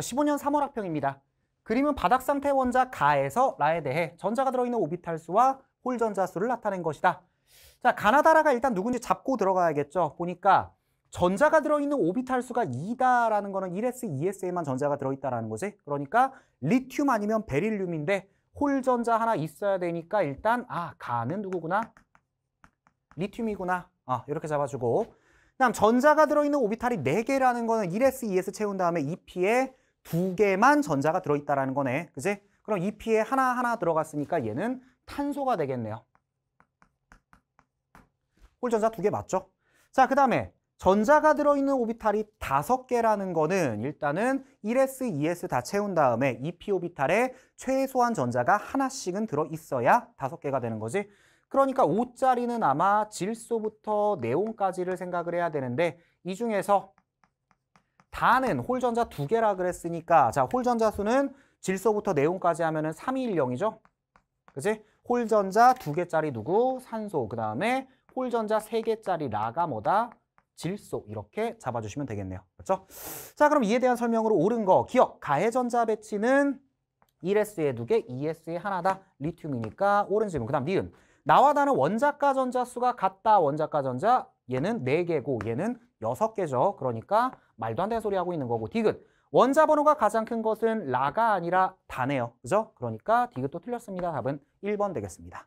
15년 3월 학평입니다. 그림은 바닥 상태 원자 가에서 라에 대해 전자가 들어있는 오비탈 수와 홀 전자 수를 나타낸 것이다. 자, 가나다라가 일단 누군지 잡고 들어가야겠죠. 보니까 전자가 들어있는 오비탈 수가 2다라는 거는 1s, 2s에만 전자가 들어있다라는 거지. 그러니까 리튬 아니면 베릴륨인데 홀 전자 하나 있어야 되니까 일단 아, 가는 누구구나? 리튬이구나. 아, 이렇게 잡아주고 그다음 전자가 들어있는 오비탈이 4개라는 거는 1s, 2s 채운 다음에 2p에 두 개만 전자가 들어있다라는 거네. 그지? 그럼 EP에 하나하나 들어갔으니까 얘는 탄소가 되겠네요. 홀전자 두 개 맞죠? 자, 그 다음에 전자가 들어있는 오비탈이 다섯 개라는 거는 일단은 1s, 2s 다 채운 다음에 EP 오비탈에 최소한 전자가 하나씩은 들어있어야 다섯 개가 되는 거지. 그러니까 5짜리는 아마 질소부터 네온까지를 생각을 해야 되는데 이 중에서 다는 홀전자 두 개라 그랬으니까 자 홀전자 수는 질소부터 네온까지 하면은 3210이죠. 그지 홀전자 두 개짜리 누구? 산소. 그 다음에 홀전자 세 개짜리 라가 뭐다? 질소 이렇게 잡아주시면 되겠네요. 그렇죠? 자 그럼 이에 대한 설명으로 옳은 거 기억. 가해전자 배치는 1S에 두개 2S에 하나다. 리튬이니까 옳은 질문. 그 다음 니은. 나와 다는 원자가 전자 수가 같다. 원자가 전자 얘는 4개고 얘는 6개죠. 그러니까 말도 안 되는 소리 하고 있는 거고 디귿. 원자 번호가 가장 큰 것은 라가 아니라 다네요. 그죠? 그러니까 디귿도 틀렸습니다. 답은 1번 되겠습니다.